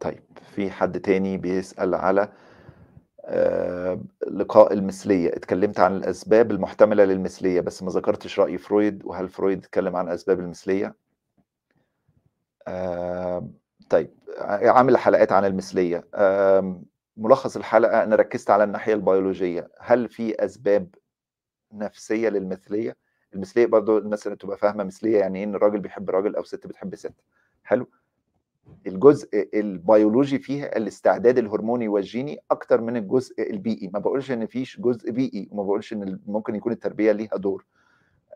طيب في حد تاني بيسأل على آه، لقاء المثلية اتكلمت عن الأسباب المحتملة للمثلية بس ما ذكرتش رأي فرويد وهل فرويد اتكلم عن أسباب المثلية آه، طيب عامل حلقات عن المثلية ملخص الحلقة أنا ركزت على الناحية البيولوجية هل في أسباب نفسية للمثلية المثلية برضو الناس اللي تبقى فاهمة مثلية يعني إيه إن الراجل بيحب راجل أو ست بتحب ست حلو الجزء البيولوجي فيها الاستعداد الهرموني والجيني اكتر من الجزء البيئي ما بقولش ان فيش جزء بيئي وما بقولش ان ممكن يكون التربيه ليها دور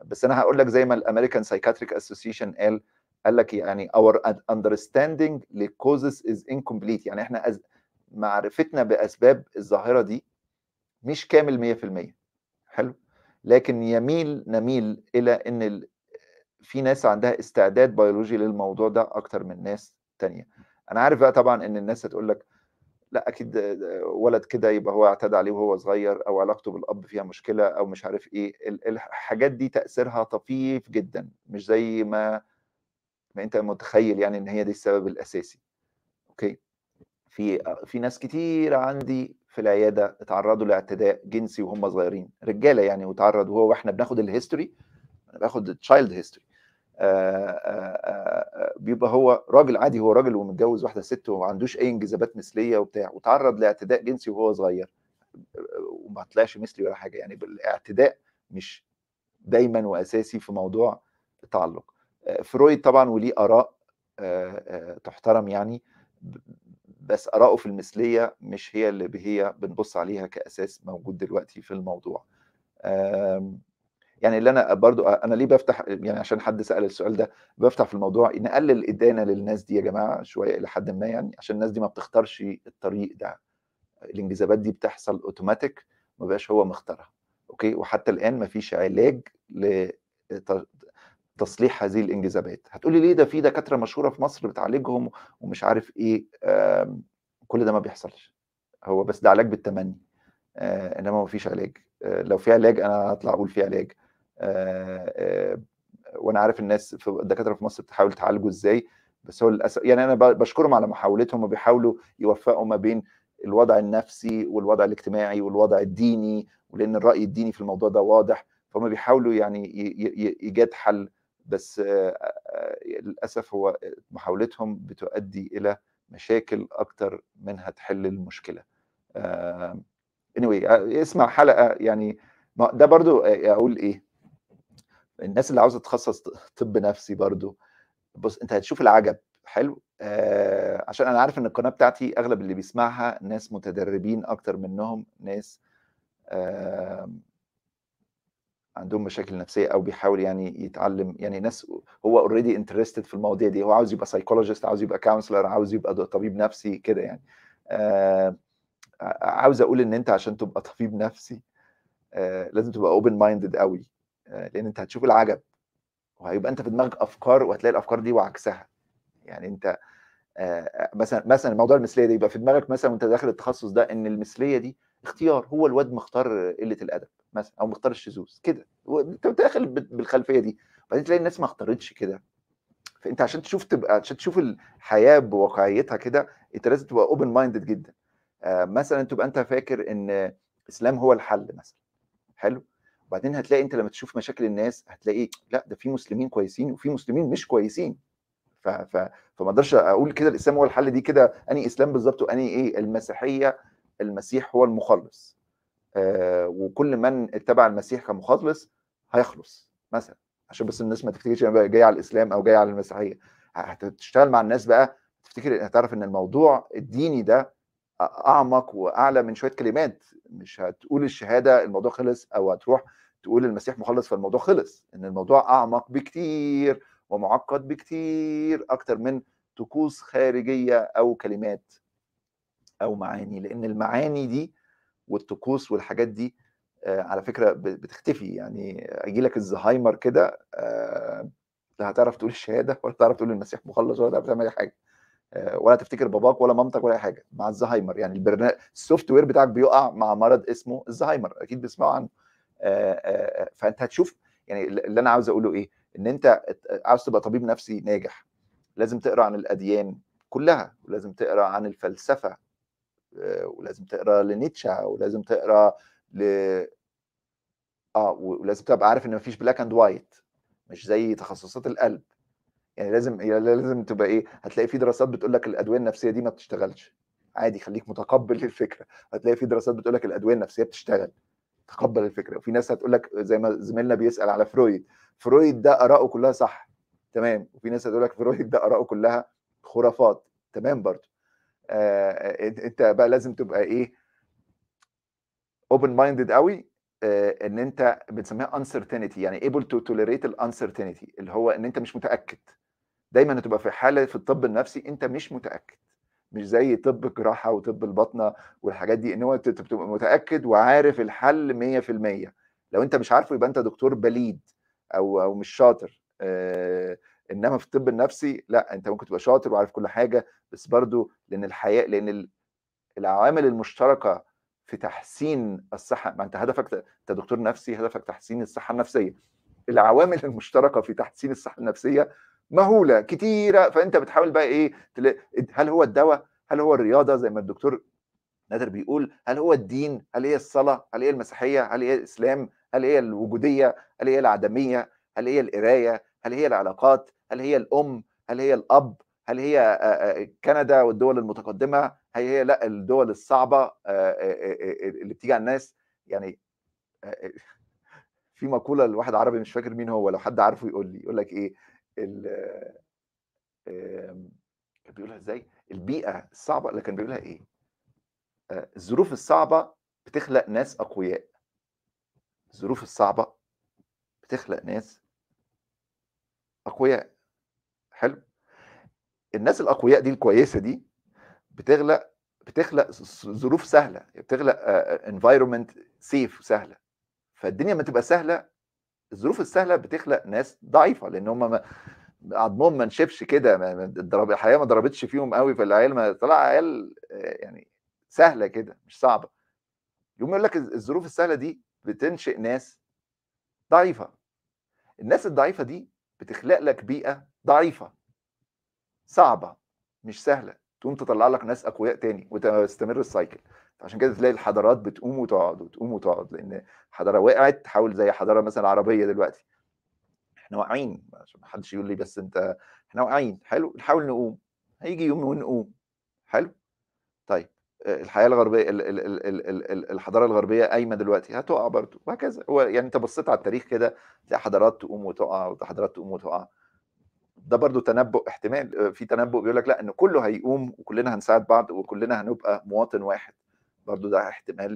بس انا هقول لك زي ما الامريكان سايكاتريك اسوسيشن قال قال لك يعني اور understanding لكوزز از incomplete يعني احنا أز... معرفتنا باسباب الظاهره دي مش كامل 100% حلو لكن يميل نميل الى ان ال... في ناس عندها استعداد بيولوجي للموضوع ده اكتر من ناس الثانيه انا عارف بقى طبعا ان الناس هتقول لك لا اكيد ولد كده يبقى هو اعتدى عليه وهو صغير او علاقته بالاب فيها مشكله او مش عارف ايه الحاجات دي تاثيرها طفيف جدا مش زي ما ما انت متخيل يعني ان هي دي السبب الاساسي اوكي في في ناس كتير عندي في العياده اتعرضوا لاعتداء جنسي وهم صغيرين رجاله يعني وتعرض وهو واحنا بناخد الهيستوري انا باخد تشايلد هيستوري آه، آه، آه، بيبقى هو راجل عادي هو راجل ومتجوز واحده ست وما عندوش اي انجذابات مثليه وبتاع وتعرض لاعتداء جنسي وهو صغير وما طلعش مثلي ولا حاجه يعني الاعتداء مش دايما واساسي في موضوع التعلق فرويد طبعا وليه اراء تحترم يعني بس اراءه في المثليه مش هي اللي هي بنبص عليها كاساس موجود دلوقتي في الموضوع يعني اللي انا برضو انا ليه بفتح يعني عشان حد سال السؤال ده بفتح في الموضوع نقلل الادانه للناس دي يا جماعه شويه الى حد ما يعني عشان الناس دي ما بتختارش الطريق ده الانجذابات دي بتحصل اوتوماتيك ما بقاش هو مختارها اوكي وحتى الان ما فيش علاج لتصليح هذه الانجذابات هتقولي ليه ده في دكاتره مشهوره في مصر بتعالجهم ومش عارف ايه كل ده ما بيحصلش هو بس ده علاج بالتمني آه، انما ما فيش علاج آه، لو في علاج انا هطلع اقول في علاج آه، آه، وانا عارف الناس في الدكاتره في مصر بتحاول تعالجه ازاي بس هو للاسف يعني انا بشكرهم على محاولتهم وبيحاولوا يوفقوا ما بين الوضع النفسي والوضع الاجتماعي والوضع الديني ولان الراي الديني في الموضوع ده واضح فهم بيحاولوا يعني ايجاد حل بس آه، للاسف هو محاولتهم بتؤدي الى مشاكل اكتر منها تحل المشكله anyway اسمع حلقه يعني ده برضو اقول ايه الناس اللي عاوزه تتخصص طب نفسي برضو بص انت هتشوف العجب حلو آه عشان انا عارف ان القناه بتاعتي اغلب اللي بيسمعها ناس متدربين اكتر منهم ناس آه عندهم مشاكل نفسيه او بيحاول يعني يتعلم يعني ناس هو اوريدي انترستد في المواضيع دي هو عاوز يبقى سايكولوجيست عاوز يبقى كونسلر عاوز يبقى طبيب نفسي كده يعني آه عاوز اقول ان انت عشان تبقى طبيب نفسي آه لازم تبقى اوبن مايندد قوي آه، لان انت هتشوف العجب وهيبقى انت في دماغك افكار وهتلاقي الافكار دي وعكسها يعني انت آه، مثلا مثلا موضوع المثليه ده يبقى في دماغك مثلا وانت داخل التخصص ده ان المثليه دي اختيار هو الواد مختار قله الادب مثلا او مختار الشذوذ كده انت داخل بالخلفيه دي بعدين تلاقي الناس ما اختارتش كده فانت عشان تشوف تبقى عشان تشوف الحياه بواقعيتها كده انت لازم تبقى اوبن مايندد جدا آه، مثلا تبقى انت فاكر ان الاسلام هو الحل مثلا حلو وبعدين هتلاقي انت لما تشوف مشاكل الناس هتلاقي لا ده في مسلمين كويسين وفي مسلمين مش كويسين ف... ف... فما اقدرش اقول كده الاسلام هو الحل دي كده اني اسلام بالظبط واني ايه المسيحيه المسيح هو المخلص آه وكل من اتبع المسيح كمخلص هيخلص مثلا عشان بس الناس ما تفتكرش انا جاي على الاسلام او جاي على المسيحيه هتشتغل مع الناس بقى تفتكر هتعرف ان الموضوع الديني ده اعمق واعلى من شويه كلمات مش هتقول الشهاده الموضوع خلص او هتروح تقول المسيح مخلص فالموضوع خلص ان الموضوع اعمق بكتير ومعقد بكتير اكتر من طقوس خارجيه او كلمات او معاني لان المعاني دي والطقوس والحاجات دي آه، على فكره بتختفي يعني اجي لك الزهايمر كده آه، لا هتعرف تقول الشهاده ولا هتعرف تقول المسيح مخلص ولا هتعرف تعمل اي حاجه آه، ولا تفتكر باباك ولا مامتك ولا اي حاجه مع الزهايمر يعني البرنامج السوفت وير بتاعك بيقع مع مرض اسمه الزهايمر اكيد بتسمعوا عنه آه، آه، فانت هتشوف يعني اللي انا عاوز اقوله ايه ان انت عاوز تبقى طبيب نفسي ناجح لازم تقرا عن الاديان كلها ولازم تقرا عن الفلسفه ولازم تقرا لنيتشه ولازم تقرا ل اه ولازم تبقى عارف ان مفيش بلاك اند وايت مش زي تخصصات القلب يعني لازم لازم تبقى ايه هتلاقي في دراسات بتقول لك الادويه النفسيه دي ما بتشتغلش عادي خليك متقبل للفكره هتلاقي في دراسات بتقول لك الادويه النفسيه بتشتغل تقبل الفكره وفي ناس هتقول لك زي ما زميلنا بيسال على فرويد فرويد ده اراءه كلها صح تمام وفي ناس هتقول لك فرويد ده اراءه كلها خرافات تمام برضه آه انت بقى لازم تبقى ايه اوبن مايندد قوي آه ان انت بنسميها انسرتينيتي يعني ايبل تو توليريت الانسرتينيتي اللي هو ان انت مش متاكد دايما هتبقى في حاله في الطب النفسي انت مش متاكد مش زي طب الجراحه وطب البطنه والحاجات دي ان هو تبقى متاكد وعارف الحل 100% لو انت مش عارفه يبقى انت دكتور بليد او او مش شاطر آه انما في الطب النفسي لا انت ممكن تبقى شاطر وعارف كل حاجه بس برضو لان الحياه لان العوامل المشتركه في تحسين الصحه ما انت هدفك انت دكتور نفسي هدفك تحسين الصحه النفسيه العوامل المشتركه في تحسين الصحه النفسيه مهوله كتيره فانت بتحاول بقى ايه هل هو الدواء هل هو الرياضه زي ما الدكتور نادر بيقول هل هو الدين هل هي الصلاه هل هي المسيحيه هل هي الاسلام هل هي الوجوديه هل هي العدميه هل هي القرايه هل هي العلاقات هل هي الام هل هي الاب هل هي كندا والدول المتقدمه هل هي لا الدول الصعبه اللي بتيجي على الناس يعني في مقوله لواحد عربي مش فاكر مين هو لو حد عارفه يقول لي يقول لك ايه آمم، كان بيقولها ازاي البيئه الصعبه اللي كان بيقولها ايه آه، الظروف الصعبه بتخلق ناس اقوياء الظروف الصعبه بتخلق ناس اقوياء حلو الناس الاقوياء دي الكويسه دي بتخلق بتخلق ظروف سهله بتخلق انفايرمنت سيف وسهله فالدنيا ما تبقى سهله الظروف السهله بتخلق ناس ضعيفه لان هم عضمهم ما نشفش كده الحياه ما ضربتش فيهم قوي فالعيال ما طلع عيال آه، يعني سهله كده مش صعبه يقوم يقول لك الظروف السهله دي بتنشئ ناس ضعيفه الناس الضعيفه دي بتخلق لك بيئه ضعيفه صعبه مش سهله تقوم تطلع لك ناس اقوياء تاني وتستمر السايكل فعشان كده تلاقي الحضارات بتقوم وتقعد وتقوم وتقعد لان حضاره وقعت تحاول زي حضاره مثلا عربيه دلوقتي احنا واقعين عشان ما حدش يقول لي بس انت احنا واقعين حلو نحاول نقوم هيجي يوم ونقوم حلو طيب آه، الحياه الغربيه ال ال ال ال ال ال الحضاره الغربيه قايمه دلوقتي هتقع برضه وهكذا هو يعني انت بصيت على التاريخ كده تلاقي حضارات تقوم وتقع وحضارات تقوم وتقع ده برضه تنبؤ احتمال آه، في تنبؤ بيقول لك لا ان كله هيقوم وكلنا هنساعد بعض وكلنا هنبقى مواطن واحد برضو ده احتمال